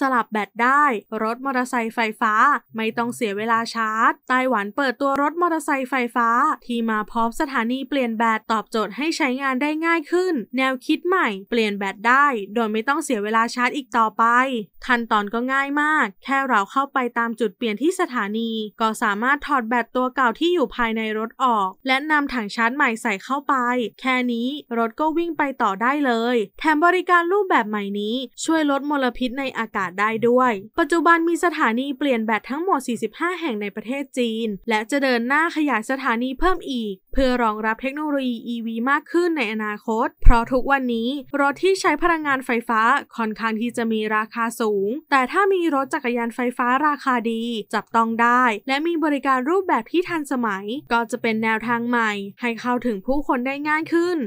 สลับแบตได้ รถมอเตอร์ไซค์ไฟฟ้า ไม่ต้องเสียเวลาชาร์จไต้หวันเปิดตัวรถมอเตอร์ไซค์ไฟฟ้า ที่มาพร้อมสถานีเปลี่ยนแบตตอบโจทย์ให้ใช้งานได้ง่ายขึ้น แนวคิดใหม่ เปลี่ยนแบตได้ โดยไม่ต้องเสียเวลาชาร์จอีกต่อไปขั้นตอนก็ง่ายมาก แค่เราเข้าไปตามจุดเปลี่ยนที่สถานีก็สามารถถอดแบตตัวเก่าที่อยู่ภายในรถออก และนำถังชาร์จใหม่ใส่เข้าไป แค่นี้รถก็วิ่งไปต่อได้เลยแถมบริการรูปแบบใหม่นี้ ช่วยลดมลพิษในอากาศศได้ด้วย ปัจจุบันมีสถานีเปลี่ยนแบตทั้งหมด 45 แห่งในประเทศจีน และจะเดินหน้าขยายสถานีเพิ่มอีก เพื่อรองรับเทคโนโลยี EV มากขึ้นในอนาคต เพราะทุกวันนี้ รถที่ใช้พลังงานไฟฟ้าค่อนข้างที่จะมีราคาสูง แต่ถ้ามีรถจักรยานไฟฟ้าราคาดี จับต้องได้ และมีบริการรูปแบบที่ทันสมัย ก็จะเป็นแนวทางใหม่ ให้เข้าถึงผู้คนได้ง่ายขึ้น